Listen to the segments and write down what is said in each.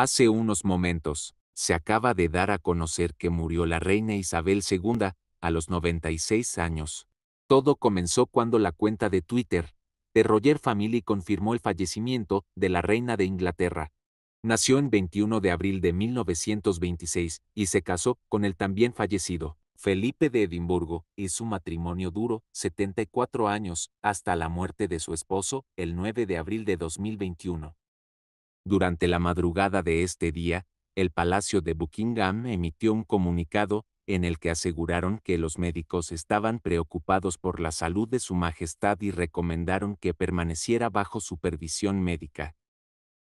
Hace unos momentos, se acaba de dar a conocer que murió la reina Isabel II, a los 96 años. Todo comenzó cuando la cuenta de Twitter, de Roger Family confirmó el fallecimiento de la reina de Inglaterra. Nació en 21 de abril de 1926 y se casó con el también fallecido Felipe de Edimburgo y su matrimonio duró 74 años hasta la muerte de su esposo el 9 de abril de 2021. Durante la madrugada de este día, el Palacio de Buckingham emitió un comunicado en el que aseguraron que los médicos estaban preocupados por la salud de Su Majestad y recomendaron que permaneciera bajo supervisión médica.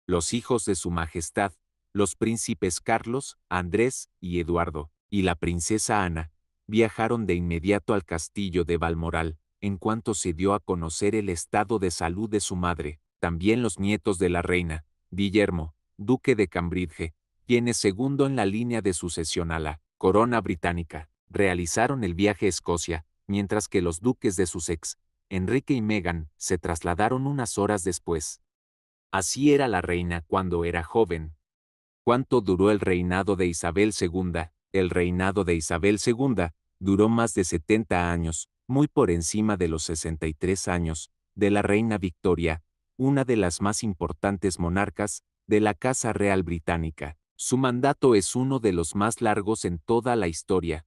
Los hijos de Su Majestad, los príncipes Carlos, Andrés y Eduardo, y la princesa Ana, viajaron de inmediato al castillo de Balmoral, en cuanto se dio a conocer el estado de salud de su madre, también los nietos de la reina, Guillermo, duque de Cambridge, quien es segundo en la línea de sucesión a la corona británica, realizaron el viaje a Escocia, mientras que los duques de Sussex, Enrique y Meghan, se trasladaron unas horas después. Así era la reina cuando era joven. ¿Cuánto duró el reinado de Isabel II? El reinado de Isabel II duró más de 70 años, muy por encima de los 63 años, de la reina Victoria, una de las más importantes monarcas de la Casa Real Británica. Su mandato es uno de los más largos en toda la historia,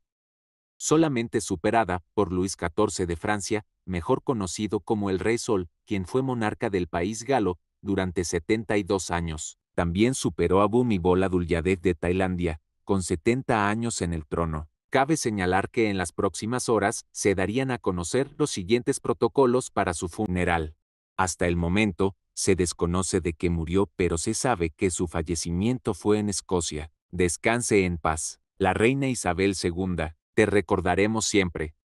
solamente superada por Luis XIV de Francia, mejor conocido como el Rey Sol, quien fue monarca del país galo durante 72 años. También superó a Bhumibol Adulyadej de Tailandia, con 70 años en el trono. Cabe señalar que en las próximas horas se darían a conocer los siguientes protocolos para su funeral. Hasta el momento, se desconoce de que murió, pero se sabe que su fallecimiento fue en Escocia. Descanse en paz. La reina Isabel II, te recordaremos siempre.